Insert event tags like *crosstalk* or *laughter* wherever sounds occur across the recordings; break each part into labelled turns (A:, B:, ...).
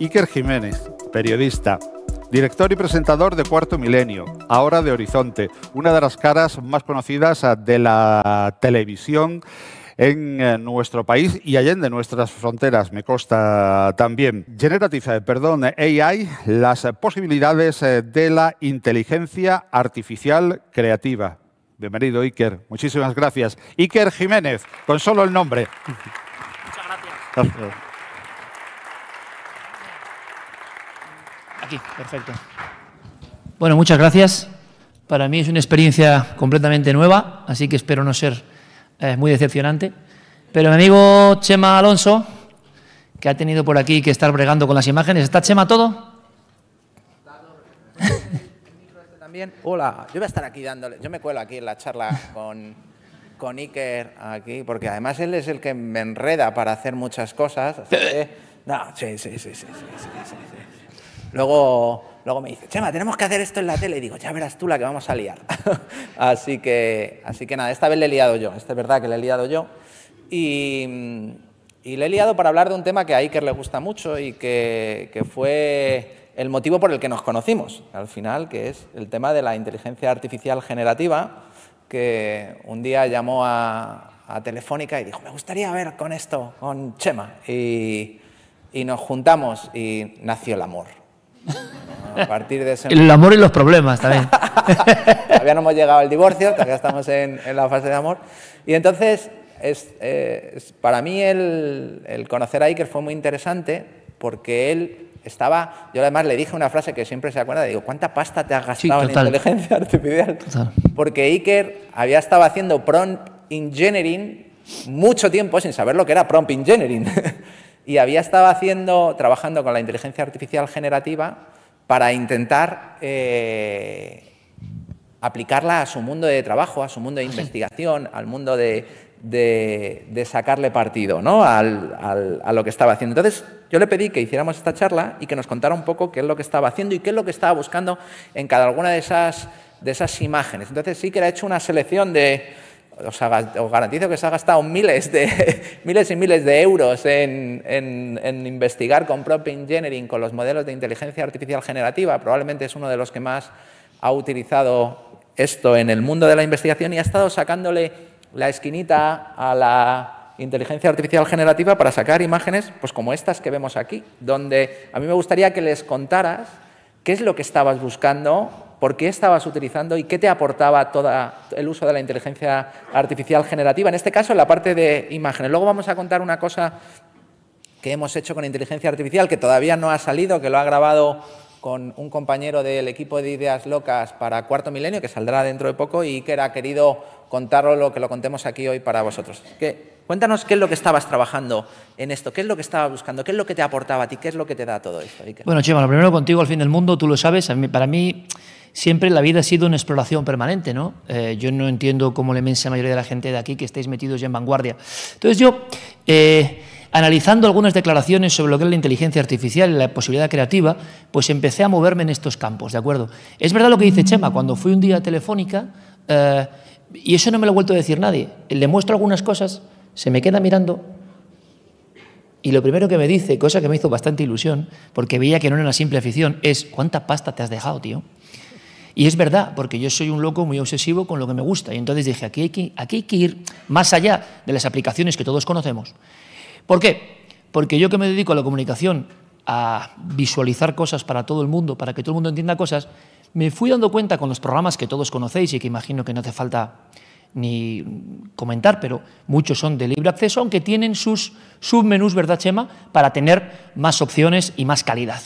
A: Iker Jiménez, periodista, director y presentador de Cuarto Milenio, ahora de Horizonte, una de las caras más conocidas ah, de la televisión en eh, nuestro país y de nuestras fronteras, me consta también. Generative, perdón, AI, las posibilidades eh, de la inteligencia artificial creativa. Bienvenido, Iker. Muchísimas gracias. Iker Jiménez, con solo el nombre.
B: Aquí, perfecto. Bueno, muchas gracias. Para mí es una experiencia completamente nueva, así que espero no ser eh, muy decepcionante. Pero mi amigo Chema Alonso, que ha tenido por aquí que estar bregando con las imágenes, ¿está Chema todo? *laughs*
A: Este también. Hola, yo voy a estar aquí dándole, yo me cuelo aquí en la charla con con Iker aquí, porque además él es el que me enreda para hacer muchas cosas. no, sí, sí, sí, Luego, luego me dice, Chema, tenemos que hacer esto en la tele. Y digo, ya verás tú la que vamos a liar. *laughs* así, que, así que nada, esta vez le he liado yo, esta es verdad que le he liado yo. Y, le he liado para hablar de un tema que a Iker le gusta mucho y que, que fue el motivo por el que nos conocimos, al final, que es el tema de la inteligencia artificial generativa que un día llamó a, Telefónica y dijo, me gustaría ver con esto, con Chema. Y, nos juntamos y nació el amor. A partir de El amor y los problemas también. *laughs* todavía no hemos llegado al divorcio, todavía estamos en, la fase de amor. Y entonces, eh, es, para mí el, el conocer a Iker fue muy interesante porque él estaba, yo además le dije una frase que siempre se acuerda, digo, ¿cuánta pasta te has gastado en inteligencia *laughs* artificial? Porque Iker había estado haciendo prompt engineering mucho tiempo sin saber lo que era prompt engineering. *laughs* y había estado haciendo, trabajando con la inteligencia artificial generativa para intentar eh, aplicarla a su mundo de trabajo, a su mundo de ah, investigación, al mundo de, de, sacarle partido ¿no? a lo que estaba haciendo. Entonces, yo le pedí que hiciéramos esta charla y que nos contara un poco qué es lo que estaba haciendo y qué es lo que estaba buscando en cada alguna de esas, de esas imágenes. Entonces, sí que ha hecho una selección de, os, garantizo que se ha gastado miles, de, *laughs* miles y miles de euros en, en, investigar con prop engineering, con los modelos de inteligencia artificial generativa. Probablemente es uno de los que más ha utilizado esto en el mundo de la investigación y ha estado sacándole la esquinita a la inteligencia artificial generativa para sacar imágenes pues como estas que vemos aquí, donde a mí me gustaría que les contaras qué es lo que estabas buscando, por qué estabas utilizando y qué te aportaba todo el uso de la inteligencia artificial generativa, en este caso la parte de imágenes. Luego vamos a contar una cosa que hemos hecho con inteligencia artificial que todavía no ha salido, que lo ha grabado con un compañero del equipo de Ideas Locas para Cuarto Milenio, que saldrá dentro de poco, y que era querido contarlo lo que lo contemos aquí hoy para vosotros. que Cuéntanos qué es lo que estabas trabajando en esto, qué es lo que estabas buscando, qué es lo que te aportaba a ti, qué es lo que te da todo esto. Iker? Bueno,
B: Chema, lo primero contigo, al fin del mundo, tú lo sabes, para mí siempre la vida ha sido una exploración permanente, ¿no? Eh, yo no entiendo cómo la inmensa mayoría de la gente de aquí que estáis metidos ya en vanguardia. Entonces yo... Eh, analizando algunas declaraciones sobre lo que es la inteligencia artificial y la posibilidad creativa, pues empecé a moverme en estos campos, ¿de acuerdo? Es verdad lo que dice Chema, cuando fui un día a Telefónica, eh, y eso no me lo ha vuelto a decir nadie, le muestro algunas cosas, se me queda mirando, y lo primero que me dice, cosa que me hizo bastante ilusión, porque veía que no era una simple afición, es ¿cuánta pasta te has dejado, tío? Y es verdad, porque yo soy un loco muy obsesivo con lo que me gusta. Y entonces dije, aquí aquí hay que ir más allá de las aplicaciones que todos conocemos ¿Por qué? Porque yo que me dedico a la comunicación, a visualizar cosas para todo el mundo, para que todo el mundo entienda cosas, me fui dando cuenta con los programas que todos conocéis y que imagino que no hace falta ni comentar, pero muchos son de libre acceso, aunque tienen sus submenús, ¿verdad, Chema?, para tener más opciones y más calidad.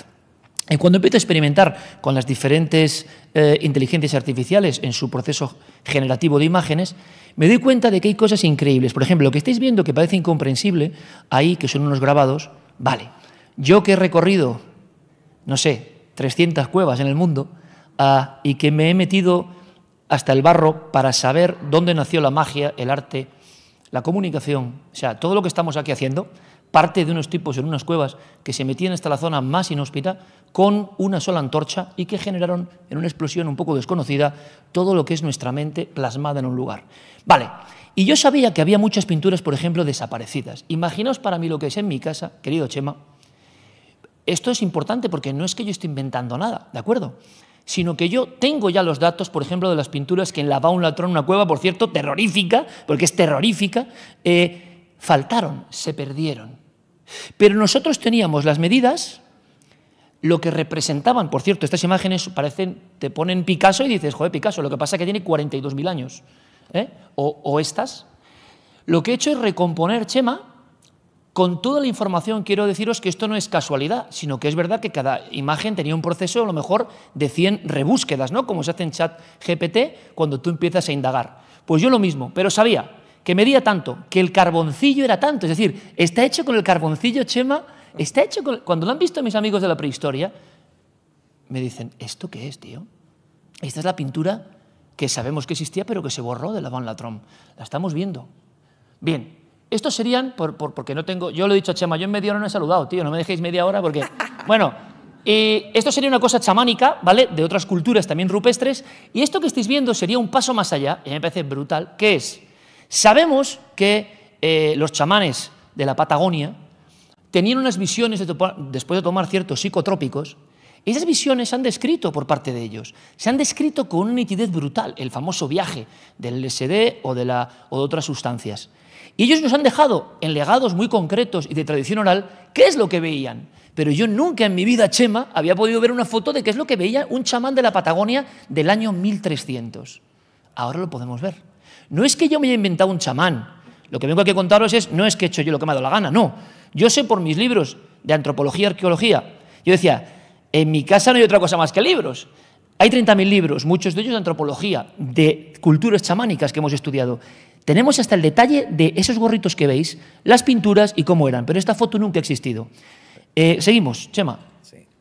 B: Y eh, cuando empiezo a experimentar con las diferentes eh, inteligencias artificiales en su proceso generativo de imágenes, me doy cuenta de que hay cosas increíbles. Por ejemplo, lo que estáis viendo que parece incomprensible, ahí, que son unos grabados, vale, yo que he recorrido, no sé, 300 cuevas en el mundo ah, y que me he metido hasta el barro para saber dónde nació la magia, el arte, la comunicación, o sea, todo lo que estamos aquí haciendo, parte de unos tipos en unas cuevas que se metían hasta la zona más inhóspita con una sola antorcha y que generaron en una explosión un poco desconocida todo lo que es nuestra mente plasmada en un lugar. Vale, y yo sabía que había muchas pinturas, por ejemplo, desaparecidas. Imaginaos para mí lo que es en mi casa, querido Chema. Esto es importante porque no es que yo esté inventando nada, ¿de acuerdo? sino que yo tengo ya los datos, por ejemplo, de las pinturas que en la un latrón, una cueva, por cierto, terrorífica, porque es terrorífica, eh, faltaron, se perdieron. Pero nosotros teníamos las medidas, lo que representaban, por cierto, estas imágenes parecen, te ponen Picasso y dices, joder, Picasso, lo que pasa es que tiene 42.000 años. ¿eh? O, estas. Lo que he hecho es recomponer Chema con toda la información quiero deciros que esto no es casualidad, sino que es verdad que cada imagen tenía un proceso a lo mejor de 100 rebúsquedas, ¿no? Como se hace en chat GPT cuando tú empiezas a indagar. Pues yo lo mismo, pero sabía que medía tanto, que el carboncillo era tanto. Es decir, está hecho con el carboncillo, Chema, está hecho con... Cuando lo han visto mis amigos de la prehistoria, me dicen, ¿esto qué es, tío? Esta es la pintura que sabemos que existía, pero que se borró de la Van Latrom. La estamos viendo. Bien, estos serían, por, porque no tengo, yo lo he dicho a Chema, yo en media hora no he saludado, tío, no me dejéis media hora porque, *laughs* bueno, esto sería una cosa chamánica, ¿vale? De otras culturas también rupestres, y esto que estáis viendo sería un paso más allá, y a mí me parece brutal, que es Sabemos que eh, los chamanes de la Patagonia tenían unas visiones después de tomar ciertos psicotrópicos. Esas visiones se han descrito por parte de ellos, se han descrito con una nitidez brutal, el famoso viaje del LSD o de, o de otras sustancias. Y ellos nos han dejado en legados muy concretos y de tradición oral qué es lo que veían. Pero yo nunca en mi vida, Chema, había podido ver una foto de qué es lo que veía un chamán de la Patagonia del año 1300. Ahora lo podemos ver. No es que yo me haya inventado un chamán. Lo que vengo aquí a contaros es, no es que he hecho yo lo que me ha dado la gana, no. Yo sé por mis libros de antropología y arqueología. Yo decía, en mi casa no hay otra cosa más que libros. Hay 30.000 libros, muchos de ellos de antropología, de culturas chamánicas que hemos estudiado. Tenemos hasta el detalle de esos gorritos que veis, las pinturas y cómo eran, pero esta foto nunca ha existido. Eh, seguimos, Chema.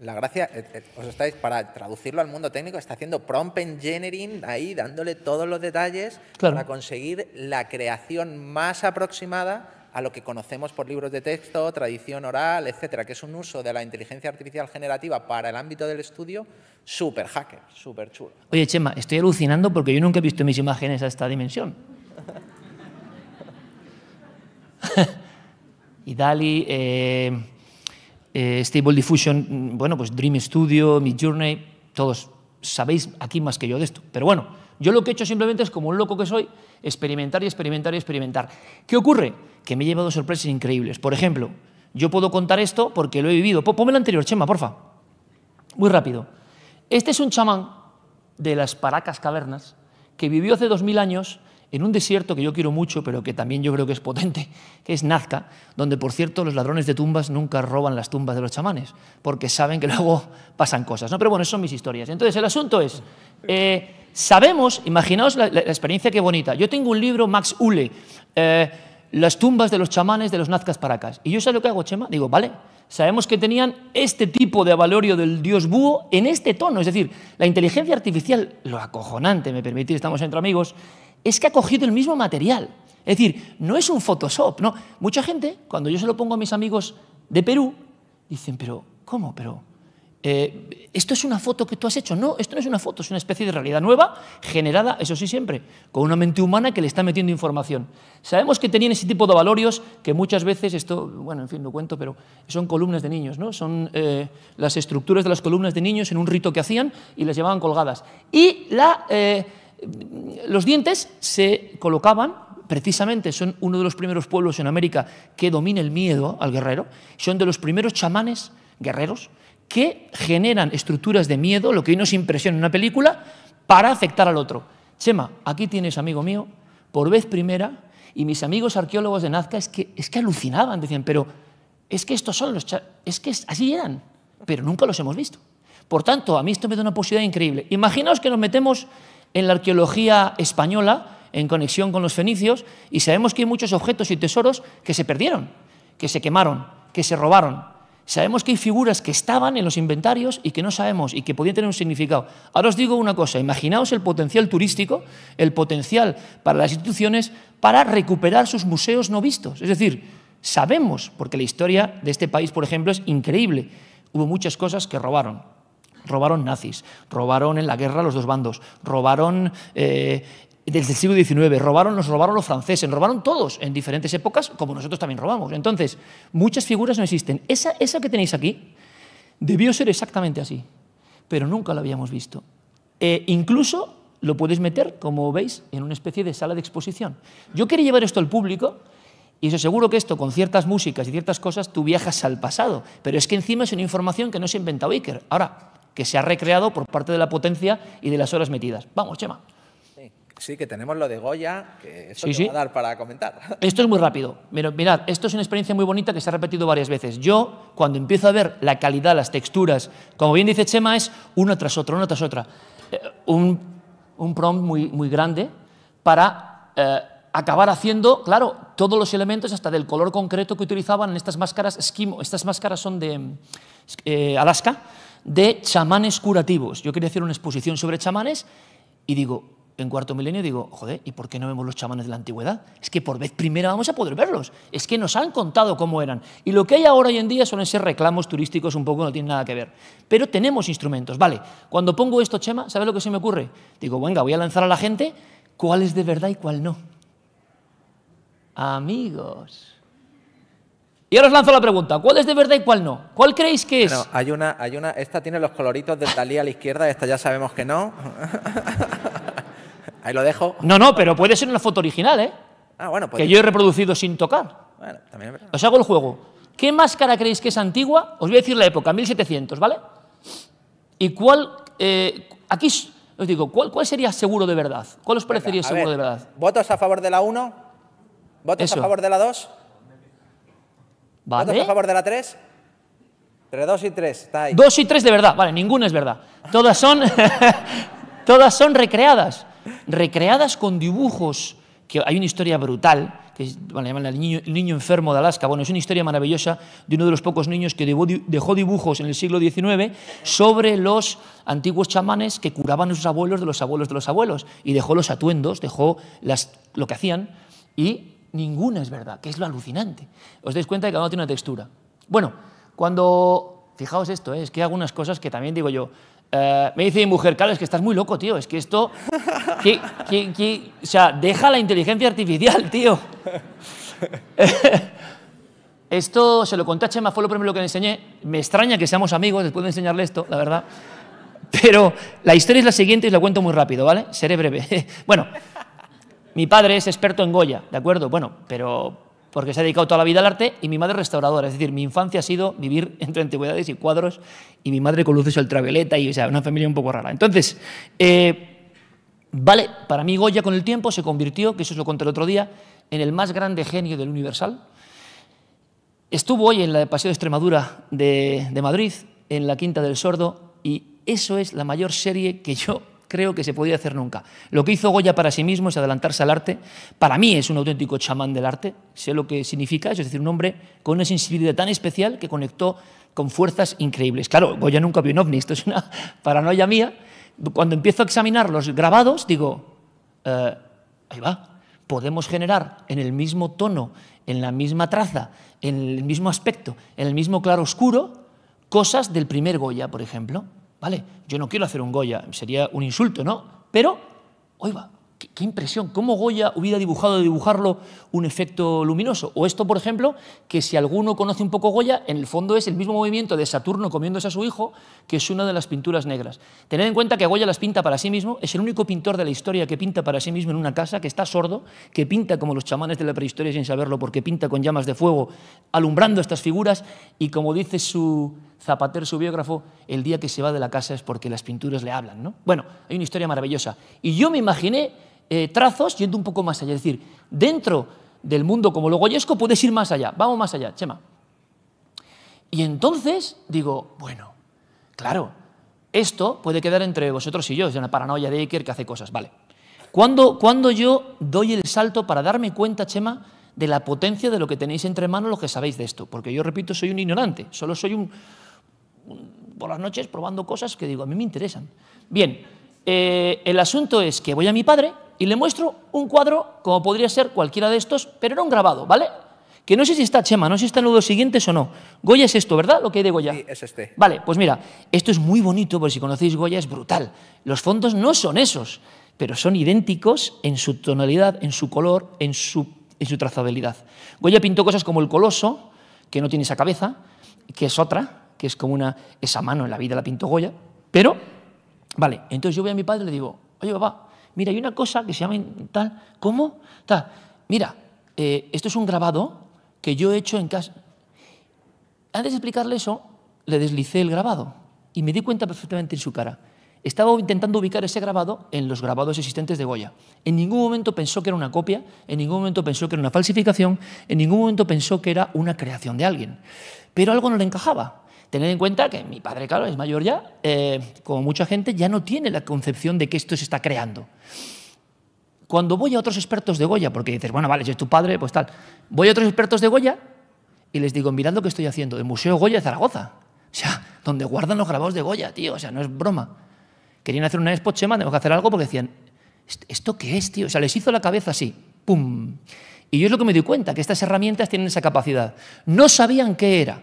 A: La gracia, eh, eh, os estáis, para traducirlo al mundo técnico, está haciendo prompt engineering ahí, dándole todos los detalles para conseguir la creación más aproximada a lo que conocemos por libros de texto, tradición oral, etcétera, que es un uso de la inteligencia artificial generativa para el ámbito del estudio súper hacker, súper chulo.
B: Oye, Chema, estoy alucinando porque yo nunca he visto mis imágenes a esta dimensión. *laughs* y Dali, eh, eh, Stable Diffusion, mm, bueno, pues Dream Studio, Mid Journey, todos sabéis aquí más que yo de esto. Pero bueno, yo lo que he hecho simplemente es, como un loco que soy, experimentar y experimentar y experimentar. ¿Qué ocurre? Que me he llevado sorpresas increíbles. Por ejemplo, yo puedo contar esto porque lo he vivido. Ponme el anterior, Chema, porfa. Muy rápido. Este es un chamán de las Paracas Cavernas que vivió hace 2000 años en un desierto que yo quiero mucho, pero que también yo creo que es potente, *laughs* que es Nazca, donde por cierto los ladrones de tumbas nunca roban las tumbas de los chamanes, porque saben que *laughs* luego pasan cosas. ¿no? Pero bueno, son mis historias. Entonces, el asunto es, eh, sabemos, imaginaos la, experiencia que bonita. Yo tengo un libro, Max Ule, eh, Las tumbas de los chamanes de los Nazcas Paracas. Y yo sé lo que hago, Chema. Digo, vale, sabemos que tenían este tipo de avalorio del dios búho en este tono. Es decir, la inteligencia artificial, lo acojonante, me permitís, estamos entre amigos, es que ha cogido el mismo material. Es decir, no es un Photoshop. No. Mucha gente, cuando yo se lo pongo a mis amigos de Perú, dicen, pero ¿cómo? Pero eh, esto es una foto que tú has hecho. No, esto no es una foto, es una especie de realidad nueva, generada, eso sí, siempre, con una mente humana que le está metiendo información. Sabemos que tenían ese tipo de valorios que muchas veces, esto, bueno, en fin, lo cuento, pero son columnas de niños, ¿no? Son eh, las estructuras de las columnas de niños en un rito que hacían y las llevaban colgadas. Y la. Eh, los dientes se colocaban, precisamente son uno de los primeros pueblos en América que domina el miedo al guerrero, son de los primeros chamanes guerreros que generan estructuras de miedo, lo que hoy nos impresiona en una película, para afectar al otro. Chema, aquí tienes, amigo mío, por vez primera, y mis amigos arqueólogos de Nazca es que, es que alucinaban, decían, pero es que estos son los... Es que así eran, pero nunca los hemos visto. Por tanto, a mí esto me da una posibilidad increíble. Imaginaos que nos metemos en la arqueología española en conexión con los fenicios y sabemos que hay muchos objetos y tesoros que se perdieron, que se quemaron, que se robaron. Sabemos que hay figuras que estaban en los inventarios y que no sabemos y que podían tener un significado. Ahora os digo una cosa, imaginaos el potencial turístico, el potencial para las instituciones para recuperar sus museos no vistos. Es decir, sabemos, porque la historia de este país, por ejemplo, es increíble. Hubo muchas cosas que robaron, robaron nazis, robaron en la guerra los dos bandos, robaron eh, desde el siglo XIX, robaron, nos robaron los franceses, robaron todos en diferentes épocas, como nosotros también robamos. Entonces, muchas figuras no existen. Esa, que tenéis aquí debió ser exactamente así, pero nunca la habíamos visto. E incluso lo podéis meter, como veis, en una especie de sala de exposición. Yo quería llevar esto al público, y os aseguro que esto, con ciertas músicas y ciertas cosas, tú viajas al pasado. Pero es que encima es una información que no se inventa Iker. Ahora, que se ha recreado por parte de la potencia y de las horas metidas. Vamos, Chema.
A: Sí, que tenemos lo de Goya, que esto va a dar para comentar.
B: *laughs* Esto es muy rápido. Mirad, mirad, esto es una experiencia muy bonita que se ha repetido varias veces. Yo, cuando empiezo a ver la calidad, las texturas, como bien dice Chema, es una tras otra, una tras otra. Eh, un, un, prompt muy, muy grande para... Eh, acabar haciendo, claro, todos los elementos hasta del color concreto que utilizaban en estas máscaras Esquimo. Estas máscaras son de mm, eh, Alaska de chamanes curativos. Yo quería hacer una exposición sobre chamanes y digo, en cuarto milenio digo, joder, ¿y por qué no vemos los chamanes de la antigüedad? Es que por vez primera vamos a poder verlos. Es que nos han contado cómo eran. Y lo que hay ahora hoy en día suelen ser reclamos turísticos, un poco no tienen nada que ver. Pero tenemos instrumentos. Vale, cuando pongo esto, Chema, ¿sabes lo que se me ocurre? Digo, venga, voy a lanzar a la gente cuál es de verdad y cuál no. Amigos.
A: Y ahora os lanzo la pregunta, ¿cuál es de verdad y cuál no? ¿Cuál creéis que es? hay una, hay una, esta tiene los coloritos de Dalí a la izquierda, esta ya sabemos que no. *laughs* Ahí lo dejo. No,
B: no, pero puede ser una foto original, ¿eh?
A: Ah, bueno, pues Que yo he
B: reproducido sin tocar.
A: Bueno, también es
B: Os hago el juego. ¿Qué máscara creéis que es antigua? Os voy a decir la época, 1700, ¿vale? ¿Y cuál? Eh, aquí os digo, ¿cuál, ¿cuál, sería seguro de verdad? ¿Cuál os parecería seguro de verdad?
A: ¿Votos a favor de la 1? ¿Votos a favor de la 2?
B: Vale. a favor
A: de la 3? Entre 2 y 3, está ahí. 2 y
B: 3 de verdad, vale, ninguna es verdad. Todas son, *laughs* todas son recreadas. Recreadas con dibujos, que hay una historia brutal, que es, bueno, el niño, el niño, enfermo de Alaska. Bueno, es una historia maravillosa de uno de los pocos niños que dejó dibujos en el siglo XIX sobre los antiguos chamanes que curaban a sus abuelos de los abuelos de los abuelos. Y dejó los atuendos, dejó las, lo que hacían y ninguna es verdad, que es lo alucinante. Os dais cuenta de que cada uno tiene una textura. Bueno, cuando, fijaos esto, eh, es que hay algunas cosas que también digo yo, eh, me dice mi mujer, Carlos, que estás muy loco, tío, es que esto, o sea, deja la inteligencia artificial, tío. *laughs* esto se lo conté a Chema, fue lo primero que le enseñé. Me extraña que seamos amigos después de enseñarle esto, la verdad. Pero la historia es la siguiente y la cuento muy rápido, ¿vale? Seré breve. *laughs* bueno, mi padre es experto en Goya, ¿de acuerdo? Bueno, pero porque se ha dedicado toda la vida al arte y mi madre restauradora. Es decir, mi infancia ha sido vivir *laughs* entre antigüedades y cuadros y mi madre con luces ultravioleta y o sea, una familia un poco rara. Entonces, eh, vale, para mí Goya con el tiempo se convirtió, que eso os lo conté el otro día, en el más grande genio del universal. Estuvo hoy en la Paseo de Extremadura de, de Madrid, en la Quinta del Sordo, y eso es la mayor serie que yo creo que se podía hacer nunca. Lo que hizo Goya para sí mismo es adelantarse al arte. Para mí es un auténtico chamán del arte, sé lo que significa, es decir, un hombre con una sensibilidad tan especial que conectó con fuerzas increíbles. Claro, Goya nunca vio un ovni, esto es una *laughs* paranoia mía. Cuando empiezo a examinar los grabados, digo, eh, ahí va, podemos generar en el mismo tono, en la misma traza, en el mismo aspecto, en el mismo claro oscuro, cosas del primer Goya, por ejemplo. ¿vale? Yo no quiero hacer un Goya, sería un insulto, ¿no? Pero, oiga, qué, qué impresión, cómo Goya hubiera dibujado de dibujarlo un efecto luminoso. O esto, por ejemplo, que si alguno conoce un poco Goya, en el fondo es el mismo movimiento de Saturno comiéndose a su hijo, que es una de las pinturas negras. Tened en cuenta que Goya las pinta para sí mismo, es el único pintor de la historia que pinta para sí mismo en una casa, que está sordo, que pinta como los chamanes de la prehistoria sin saberlo, porque pinta con llamas de fuego, alumbrando estas figuras, y como dice su Zapater, su biógrafo, el día que se va de la casa es porque las pinturas le hablan. ¿no? Bueno, hay una historia maravillosa. Y yo me imaginé eh, trazos yendo un poco más allá. Es decir, dentro del mundo como lo goyesco, puedes ir más allá. Vamos más allá, Chema. Y entonces digo, bueno, claro, esto puede quedar entre vosotros y yo, es una paranoia de Iker que hace cosas, vale. Cuando, cuando yo doy el salto para darme cuenta, Chema, de la potencia de lo que tenéis entre manos lo que sabéis de esto? Porque yo, repito, soy un ignorante, solo soy un, por las noches probando cosas que digo, a mí me interesan. Bien, eh, el asunto es que voy a mi padre y le muestro un cuadro como podría ser cualquiera de estos, pero era un grabado, ¿vale? Que no sé si está Chema, no sé si están los dos siguientes o no. Goya es esto, ¿verdad? Lo que hay de Goya. Sí, es este. Vale, pues mira, esto es muy bonito, porque si conocéis Goya es brutal. Los fondos no son esos, pero son idénticos en su tonalidad, en su color, en su trazabilidad. Goya pintó cosas como el coloso, que no tiene esa cabeza, que es otra, que es como una, esa mano en la vida la pintó Goya, pero, vale, entonces yo voy a mi padre y le digo, oye papá, mira, hay una cosa que se llama tal, ¿cómo? está mira, eh, esto es un grabado que yo he hecho en casa. Antes de explicarle eso, le deslicé el grabado y me di cuenta perfectamente en su cara. Estaba intentando ubicar ese grabado en los grabados existentes de Goya. En ningún momento pensó que era una copia, en ningún momento pensó que era una falsificación, en ningún momento pensó que era una creación de alguien. Pero algo no le encajaba. Tened en cuenta que mi padre, claro, es mayor ya, eh, como mucha gente, ya no tiene la concepción de que esto se está creando. Cuando voy a otros expertos de Goya, porque dices, bueno, vale, yo es tu padre, pues tal, voy a otros expertos de Goya y les digo, mirando lo que estoy haciendo, del Museo Goya de Zaragoza, o sea, *laughs* donde guardan los grabados de Goya, tío, o sea, no es broma. Querían hacer una expo, Chema, tenemos que hacer algo porque decían, ¿esto qué es, tío? O sea, les hizo la cabeza así, ¡pum! Y yo es lo que me di cuenta, que estas herramientas tienen esa capacidad. No sabían qué era,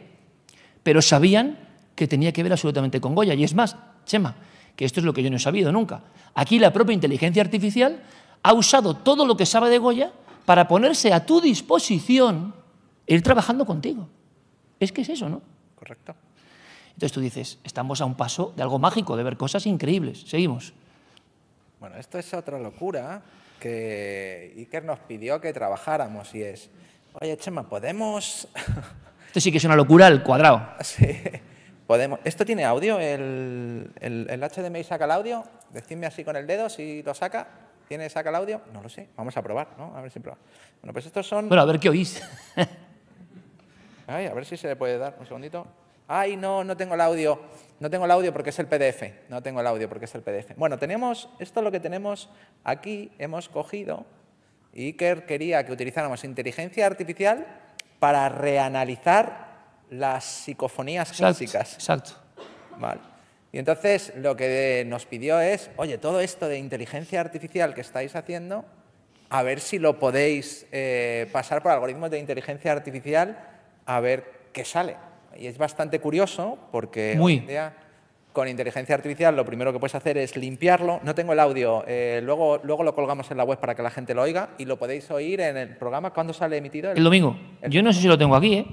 B: pero sabían que tenía que ver absolutamente con Goya. Y es más, Chema, que esto es lo que yo no he sabido nunca. Aquí la propia inteligencia artificial ha usado todo lo que sabe de Goya para ponerse a tu disposición e ir trabajando contigo. Es que es eso, ¿no? Correcto. Entonces tú dices, estamos a un paso de algo mágico, de ver cosas increíbles. Seguimos.
A: Bueno, esto es otra locura que Iker nos pidió que trabajáramos y es, oye Chema, ¿podemos esto
B: sí que es una locura el cuadrado. *laughs*
A: Podemos. ¿Esto tiene audio? ¿El, HDMI saca el audio? Decidme así con el dedo si lo saca. ¿Tiene, saca el audio? No lo sé. Vamos a probar, ¿no? A ver si probar. Bueno, pues estos son... Bueno, a ver qué oís. a ver si se le puede dar. Un segundito. Ay, no, no tengo el audio. No tengo el audio porque es el PDF. No tengo el audio porque es el PDF. Bueno, tenemos... Esto es lo que tenemos aquí. Hemos cogido... Iker quería que utilizáramos inteligencia artificial para reanalizar las psicofonías clásicas. Exacto. Vale. Y entonces lo que nos pidió es, oye, todo esto de inteligencia artificial que estáis haciendo, a ver si lo podéis eh, pasar por algoritmos de inteligencia artificial, a ver qué sale. Y es bastante curioso porque Muy con inteligencia artificial lo primero que puedes hacer es limpiarlo. No tengo el audio, eh, luego, luego lo colgamos en la web para que la gente lo oiga y lo podéis oír en el programa. cuando sale emitido? El, domingo.
B: Yo no sé si lo tengo aquí, ¿eh?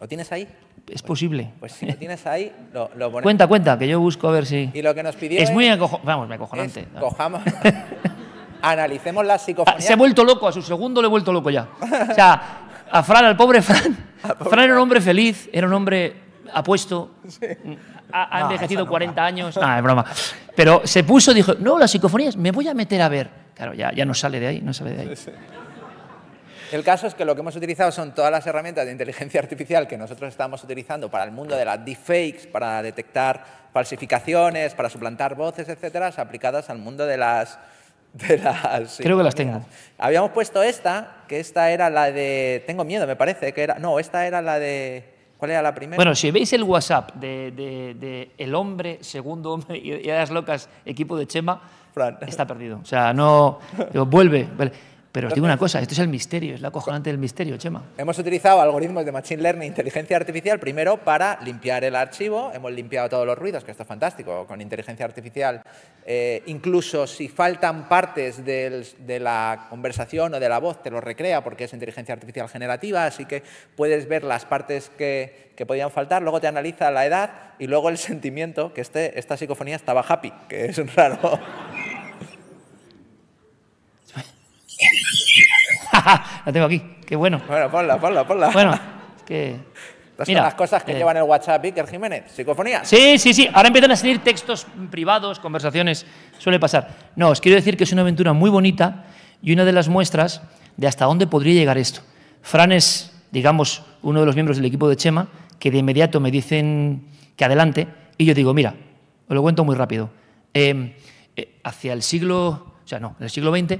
B: ¿Lo tienes ahí? Es posible. Pues si lo
A: tienes ahí, lo, lo Cuenta,
B: cuenta, que yo busco a ver si. Y lo que nos pidió. Es, muy
A: Vamos, me acojonante. Cojamos. *laughs* analicemos la ah, psicofonía. se
B: ha vuelto loco, a su segundo le he vuelto loco ya. O sea, a Fran, al pobre Fran. *laughs* Fran era un hombre feliz, era un hombre ha ha, envejecido 40 años, Ah, es broma. Pero se puso, dijo, no, las psicofonías, me voy a meter a ver. Claro, ya, ya no sale de ahí, no sale
A: de ahí. El caso es que lo que hemos utilizado son todas las herramientas de inteligencia artificial que nosotros estamos utilizando para el mundo de las deepfakes, para detectar falsificaciones, para suplantar voces, etcétera, aplicadas al mundo de las de las, Creo que las tengo. Habíamos puesto esta, que esta era la de. Tengo miedo, me parece, que era. No, esta era la de la primera? Bueno, si veis el
B: WhatsApp de, El Hombre, Segundo Hombre y las Locas, equipo de Chema, está perdido. O sea, no. vuelve.
A: Pero os digo una cosa,
B: esto es el misterio, es la cojonante del misterio, Chema.
A: Hemos utilizado algoritmos de Machine Learning, e inteligencia artificial, primero para limpiar el archivo, hemos limpiado todos los ruidos, que esto es fantástico, con inteligencia artificial. Eh, incluso si faltan partes de la conversación o de la voz, te lo recrea porque es inteligencia artificial generativa, así que puedes ver las partes que, podían faltar, luego te analiza la edad y luego el *laughs* sentimiento, que este, esta psicofonía estaba happy, que es un raro.
B: *laughs* la tengo aquí, qué bueno.
A: Bueno, ponla, ponla, ponla. Bueno,
B: *laughs* las cosas que eh, llevan
A: el WhatsApp Iker Jiménez, psicofonía. Sí,
B: sí, sí. Ahora empiezan a salir textos privados, conversaciones, suele pasar. No, os quiero decir que es una aventura muy bonita y una de las muestras de hasta dónde podría llegar esto. Fran es, digamos, uno de los miembros del equipo de Chema, que de inmediato me dicen que adelante, y yo digo, mira, os lo cuento muy rápido. Em, eh, hacia el siglo, o sea, no, el siglo XX,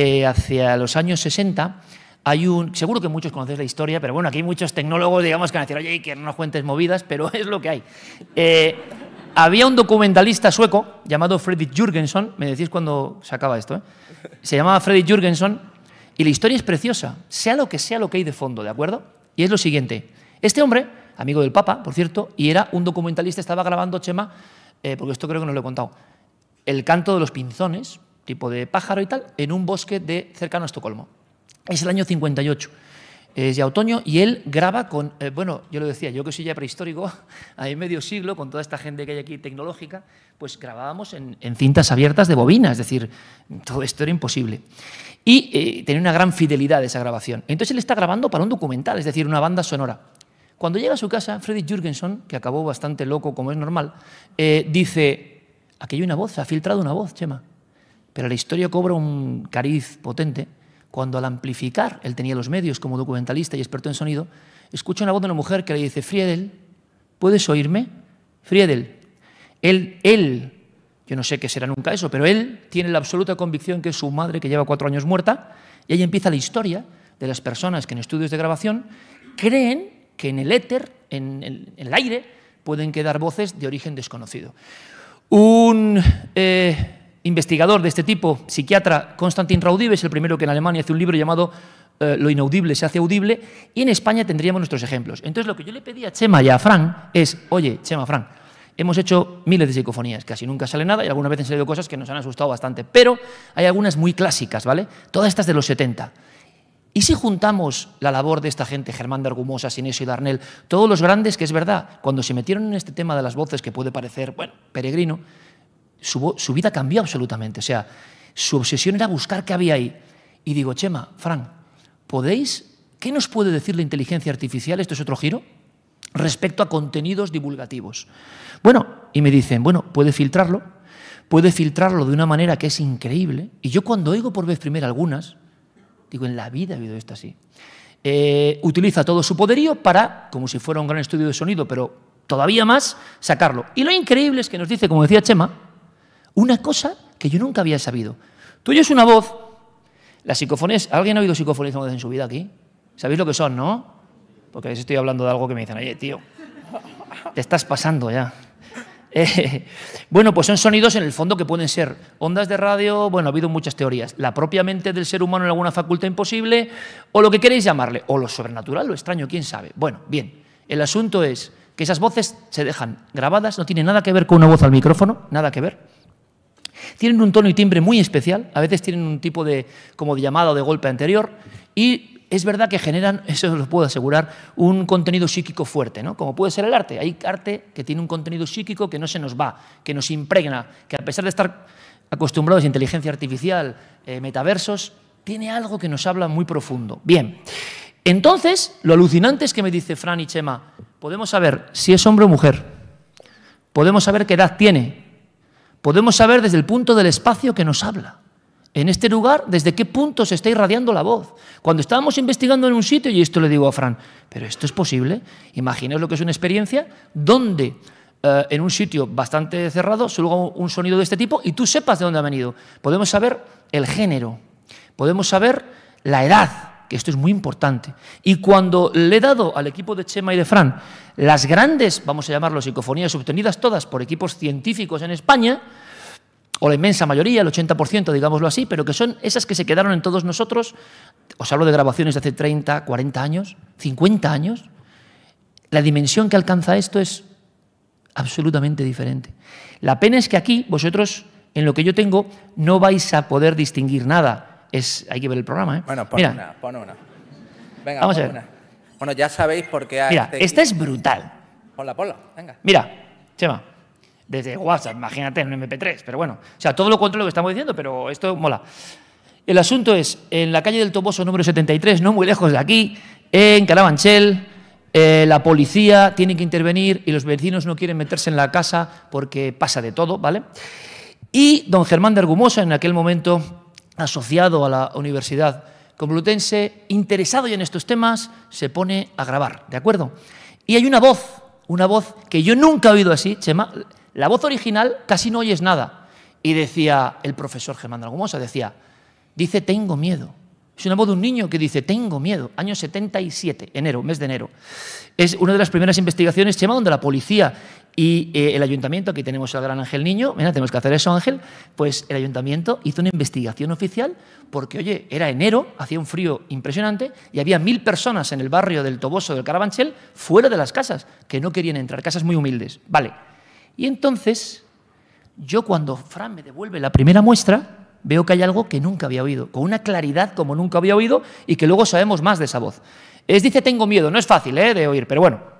B: eh, hacia los años 60, hay un, seguro que muchos conocéis la historia, pero bueno, aquí hay muchos tecnólogos, digamos, que van a decir, oye, que no nos cuentes movidas, pero *laughs* es lo que hay. Eh, había un documentalista sueco llamado Fredrik Jürgensen, me decís cuando se acaba esto, ¿eh? se llamaba Fredrik Jürgensen, y la historia es preciosa, sea lo que sea lo que hay de fondo, ¿de acuerdo? Y es lo siguiente, este hombre, amigo del Papa, por cierto, y era un documentalista, estaba grabando, Chema, eh, porque esto creo que no lo he contado, el canto de los pinzones, tipo de pájaro y tal, en un bosque de cercano a Estocolmo. Es el año 58 es de otoño, y él graba con, eh, bueno, yo lo decía, yo que soy ya prehistórico, hay *laughs* medio siglo, con toda esta gente que hay aquí tecnológica, pues grabábamos en, cintas abiertas de bobina, es decir, todo esto era imposible. Y eh, tenía una gran fidelidad esa grabación. Entonces él está grabando para un documental, es decir, una banda sonora. Cuando llega a su casa, Freddy Jürgensen, que acabó bastante loco como es normal, eh, dice, aquí hay una voz, se ha filtrado una voz, Chema. Pero la historia cobra un cariz potente cuando al amplificar, él tenía los medios como documentalista y experto en sonido, escucha una voz de una mujer que le dice, Friedel, ¿puedes oírme? Friedel, él, él, yo no sé qué será nunca eso, pero él tiene la absoluta convicción que es su madre, que lleva cuatro años muerta, y ahí empieza la historia de las personas que en estudios de grabación creen que en el éter, en, el aire, pueden quedar voces de origen desconocido. Un eh, investigador de este tipo, psiquiatra, Constantin Raudive, es el primero que en Alemania hace un libro llamado eh, Lo inaudible se hace audible, y en España tendríamos nuestros ejemplos. Entonces, lo que yo le pedí a Chema y a Fran es, oye, Chema, Fran, hemos hecho miles de psicofonías, casi nunca sale nada, y alguna veces han salido cosas que nos han asustado bastante, pero hay algunas muy clásicas, ¿vale? Todas estas de los 70. ¿Y si juntamos la labor de esta gente, Germán de Argumosa, Sinesio y Darnell, todos los grandes, que es verdad, cuando se metieron en este tema de las voces, que puede parecer, bueno, peregrino, su, vida cambió absolutamente. O sea, su obsesión era buscar qué había ahí. Y digo, Chema, Fran, ¿podéis? ¿Qué nos puede decir la inteligencia artificial? Esto es otro giro. Respecto a contenidos divulgativos. Bueno, y me dicen, bueno, puede filtrarlo, puede filtrarlo de una manera que es increíble. Y yo cuando oigo por vez primera algunas, digo, en la vida ha habido esto así. Eh, utiliza todo su poderío para, como si fuera un gran estudio de sonido, pero todavía más, sacarlo. Y lo increíble es que nos dice, como decía Chema, una cosa que yo nunca había sabido. Tú es una voz. Las psicofonías, ¿alguien ha oído psicofonías en su vida aquí? ¿Sabéis lo que son, no? Porque veces estoy hablando de algo que me dicen, oye, tío, te estás pasando ya. *laughs* Eh, bueno, pues son sonidos en el fondo que pueden ser ondas de radio, bueno, ha habido muchas teorías, la propia mente del ser humano en alguna facultad imposible, o lo que queréis llamarle, o lo sobrenatural, lo extraño, quién sabe. Bueno, bien, el asunto es que esas voces se dejan grabadas, no tiene nada que ver con una voz al micrófono, nada que ver. Tienen un tono y timbre muy especial, a veces tienen un tipo de, como de llamada o de golpe anterior y es verdad que generan, *laughs* eso lo puedo asegurar, un contenido psíquico fuerte, ¿no? como puede ser el arte. Hay arte que tiene un contenido psíquico que no se nos va, que nos impregna, que a pesar de estar acostumbrados a inteligencia artificial, eh, metaversos, tiene algo que nos habla muy profundo. Bien, entonces lo alucinante es que me dice Fran y Chema, podemos saber si es hombre o mujer, podemos saber qué edad tiene, Podemos saber desde el punto del espacio que nos habla. En este lugar, ¿desde qué punto se está irradiando la voz? Cuando estábamos investigando en un sitio, y esto le digo a Fran, pero esto es posible, imaginaos lo que es una experiencia donde eh, en un sitio bastante cerrado se un sonido de este tipo y tú sepas de dónde ha venido. Podemos saber el género, podemos saber la edad, que esto es muy importante. Y cuando le he dado al equipo de Chema y de Fran las grandes, vamos a llamarlo, psicofonías obtenidas todas por equipos científicos en España, o la inmensa mayoría, el 80%, digámoslo así, pero que son esas que se quedaron en todos nosotros, os hablo de grabaciones de hace 30, 40 años, 50 años, la dimensión que alcanza esto es absolutamente diferente. La pena es que aquí vosotros, en lo que yo tengo, no vais a poder distinguir nada hay que ver el programa. ¿eh? Bueno, pon una,
A: pon una. Venga, Vamos a ver. Bueno, ya sabéis por qué. Mira, este esta es brutal. Ponla, ponla, venga.
B: Mira, Chema, desde WhatsApp, imagínate en un MP3, pero bueno. O sea, todo lo contrario lo que estamos diciendo, pero esto mola. El asunto es, en la calle del Toboso número 73, no muy lejos de aquí, en Carabanchel, eh, la policía tiene que intervenir y los vecinos no quieren meterse en la casa porque pasa de todo, ¿vale? Y don Germán de Argumosa, en aquel momento asociado a la Universidad Complutense, interesado en estos temas, se pone a grabar, ¿de acuerdo? Y hay una voz, una voz que yo nunca he oído así, la voz original casi no oyes nada. Y decía el profesor Germán Dragomosa, decía, dice, tengo miedo. Es una voz de un niño que dice, tengo miedo. Año 77, enero, mes de enero. Es una de las primeras investigaciones, Chema, donde la policía y eh, el ayuntamiento, aquí tenemos al gran Ángel Niño, mira, tenemos que hacer eso, Ángel, pues el ayuntamiento hizo una investigación oficial porque, oye, era enero, hacía un frío impresionante y había mil personas en el barrio del Toboso del Carabanchel fuera de las casas, que no querían entrar, casas muy humildes. Vale. Y entonces, yo cuando Fran me devuelve la primera muestra, veo que hay algo que nunca había oído, con una claridad como nunca había oído y que luego sabemos más de esa voz. Es dice, tengo miedo, no es fácil ¿eh? de oír, pero bueno.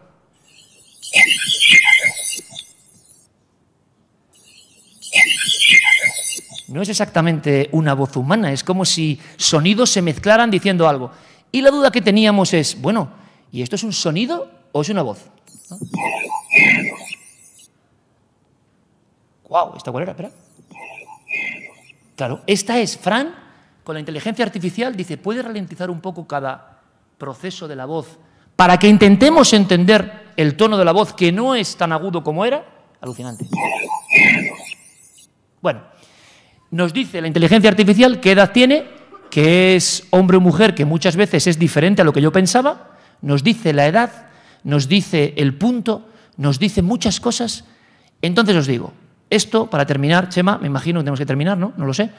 B: no es exactamente una voz humana, es como si sonidos se mezclaran diciendo algo. Y la duda que teníamos es, bueno, ¿y esto es un sonido o es una voz? ¡Wow! ¿Esta cuál era? Claro, esta es Fran, con la inteligencia artificial, dice, puede ralentizar un poco cada proceso de la voz para que intentemos entender el tono de la voz que no es tan agudo como era. Alucinante. Bueno nos dice la inteligencia artificial qué edad tiene, que es hombre o mujer, que muchas veces es diferente a lo que yo pensaba, nos dice la edad, nos dice el punto, nos dice muchas cosas. Entonces os digo, esto para terminar, Chema, me imagino que tenemos que terminar, ¿no? No lo sé.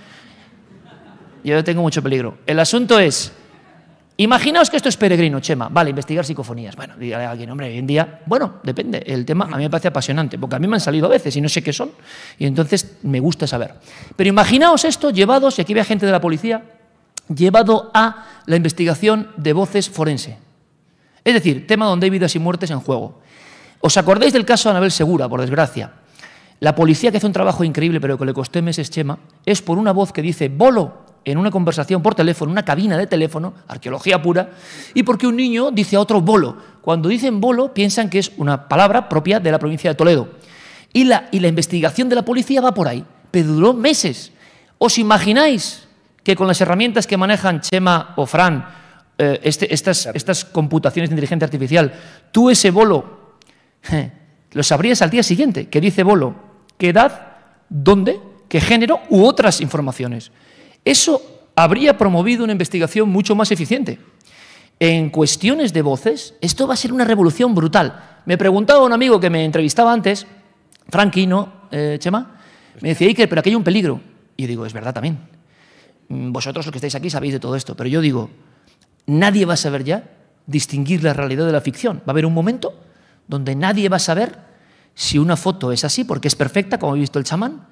B: Yo tengo mucho peligro. El asunto es, Imaginaos que esto es peregrino, Chema. Vale, investigar psicofonías. Bueno, diga a alguien, hombre, hoy en día. Bueno, depende. El tema a mí me parece apasionante, porque a mí me han salido a veces y no sé qué son. Y entonces me gusta saber. Pero imaginaos esto llevados, y aquí ve gente de la policía, llevado a la investigación de voces forense. Es decir, tema donde hay vidas y muertes en juego. ¿Os acordáis del caso de Anabel Segura, por desgracia? La policía que hace un trabajo increíble, pero que le costó meses Chema, es por una voz que dice, bolo, en una conversación por teléfono, una cabina de teléfono, arqueología pura, y porque un niño dice a otro bolo. Cuando dicen bolo, piensan que es una palabra propia de la provincia de Toledo. Y la, investigación de la policía va por ahí, pero duró meses. ¿Os imagináis que con las herramientas que manejan Chema o Fran, eh, este, estas, computaciones de inteligencia artificial, tú ese bolo *laughs* eh, lo sabrías al día siguiente? ¿Qué dice bolo? ¿Qué edad? ¿Dónde? ¿Qué género? U otras informaciones. Eso habría promovido una investigación mucho más eficiente. En cuestiones de voces, esto va a ser una revolución brutal. Me preguntaba un amigo que me entrevistaba antes, Frankie, eh, Chema? Me decía, Iker, pero aquí hay un peligro. Y digo, es verdad también. Mm, vosotros los que estáis aquí sabéis de todo esto, pero yo digo, nadie va a saber ya distinguir la realidad de la ficción. Va a haber un momento donde nadie va a saber si una foto es así porque es perfecta, como ha visto el chamán,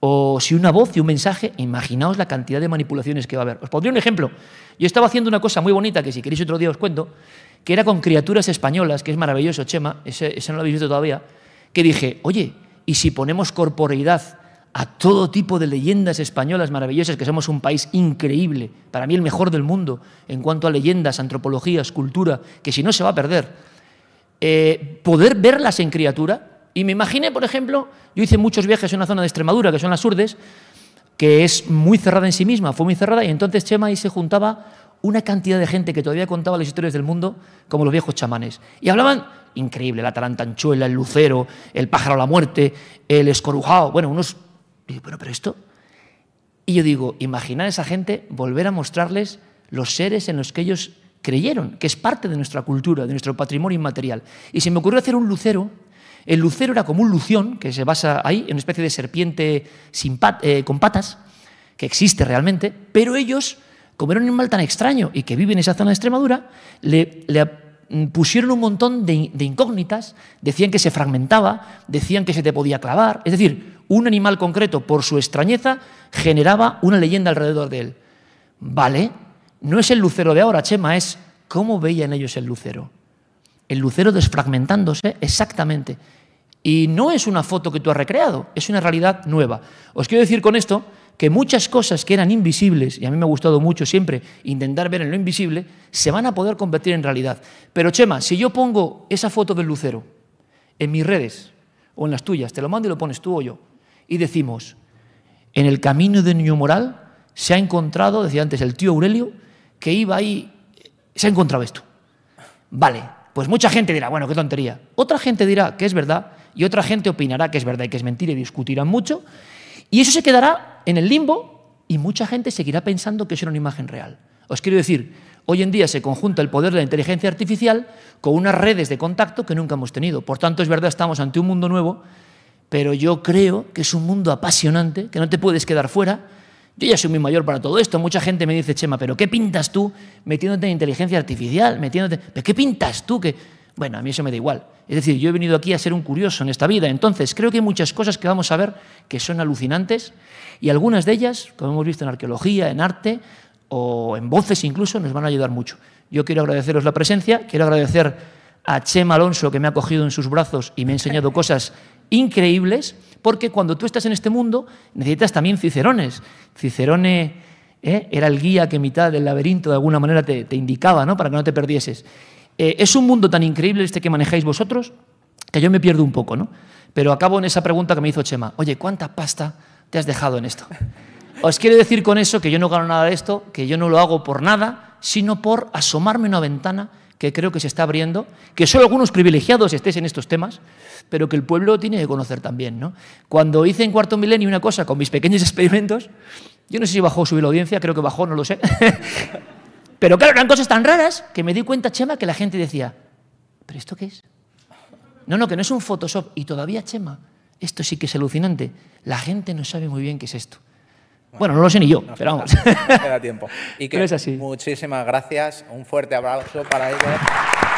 B: o si una voz y un mensaje, imaginaos la cantidad de manipulaciones que va a haber. Os pondré un ejemplo. Yo estaba haciendo una cosa muy bonita, que si queréis otro día os cuento, que era con criaturas españolas, que es maravilloso, Chema, ese, no lo habéis visto todavía, que dije, oye, ¿y si ponemos corporeidad a todo tipo de leyendas españolas maravillosas, que somos un país increíble, para mí el mejor del mundo, en cuanto a leyendas, antropologías, cultura, que si no se va a perder? Eh, poder verlas en criatura y me imaginé, por ejemplo, yo hice muchos viajes en una zona de Extremadura, que son las Urdes, que es muy cerrada en sí misma, fue muy cerrada, y entonces Chema ahí se juntaba una cantidad de gente que todavía contaba las historias del mundo como los viejos chamanes. Y hablaban, increíble, la tarantanchuela, el lucero, el pájaro a la muerte, el escorujao, bueno, unos... Y digo, pero esto... Y yo digo, imaginar a esa gente volver a mostrarles los seres en los que ellos creyeron, que es parte de nuestra cultura, de nuestro patrimonio inmaterial. Y se me ocurrió hacer un lucero el lucero era como un lución, que se basa ahí, en una especie de serpiente eh, con patas, que existe realmente, pero ellos, como era un animal tan extraño y que vive en esa zona de Extremadura, le, mm, pusieron un montón de, incógnitas, decían que se fragmentaba, decían que se te podía clavar, es decir, un animal concreto, por su extrañeza, generaba una leyenda alrededor de él. Vale, no es el lucero de ahora, Chema, es cómo veían ellos el lucero el lucero desfragmentándose exactamente. Y no es una foto que tú has recreado, es una realidad nueva. Os quiero decir con esto que muchas cosas que eran invisibles, y a mí me ha gustado mucho siempre intentar ver en lo invisible, se van a poder convertir en realidad. Pero Chema, si yo pongo esa foto del lucero en mis redes o en las tuyas, te lo mando y lo pones tú o yo, y decimos, en el camino de Niño Moral se ha encontrado, decía antes el tío Aurelio, que iba ahí, se ha encontrado esto. Vale, pues mucha gente dirá, bueno, qué tontería. Otra gente dirá que es verdad y otra gente opinará que es verdad y que es mentira y discutirán mucho. Y eso se quedará en el limbo y mucha gente seguirá pensando que eso era una imagen real. Os quiero decir, hoy en día se conjunta el poder de la inteligencia artificial con unas redes de contacto que nunca hemos tenido. Por tanto, es verdad, estamos ante un mundo nuevo, pero yo creo que es un mundo apasionante, que no te puedes quedar fuera yo ya soy muy mayor para todo esto. Mucha gente me dice, Chema, pero ¿qué pintas tú metiéndote en inteligencia artificial? Metiéndote... ¿Pero qué pintas tú? que Bueno, a mí eso me da igual. Es decir, yo he venido aquí a ser un curioso en esta vida. Entonces, creo que hay muchas cosas que vamos a ver que son alucinantes y algunas de ellas, como hemos visto en arqueología, en arte o en voces incluso, nos van a ayudar mucho. Yo quiero agradeceros la presencia, quiero agradecer a Chema Alonso que me ha cogido en sus brazos y me ha enseñado cosas increíbles. Porque cuando tú estás en este mundo necesitas también cicerones. Cicerone eh, era el guía que en mitad del laberinto de alguna manera te, indicaba ¿no? para que no te perdieses. Eh, es un mundo tan increíble este que manejáis vosotros que yo me pierdo un poco, ¿no? Pero acabo en esa pregunta que me hizo Chema. Oye, ¿cuánta pasta te has dejado en esto? Os quiero decir con eso que yo no gano nada de esto, que yo no lo hago por nada, sino por asomarme a una ventana que creo que se está abriendo, que solo algunos privilegiados estés en estos temas, pero que el pueblo tiene que conocer también. ¿no? Cuando hice en Cuarto Milenio una cosa con mis pequeños *laughs* experimentos, yo no sé si bajó o subió la audiencia, creo que bajó, no lo sé. *laughs* pero claro, eran cosas tan raras que me di cuenta, Chema, que la gente decía, ¿pero esto qué es? No, no, que no es un Photoshop. Y todavía, Chema, esto sí que es alucinante. La gente no sabe muy bien qué es esto. Bueno, no lo sé ni yo, pero vamos.
A: Queda, tiempo. Y que, pero es así. muchísimas gracias. Un fuerte abrazo para ellos.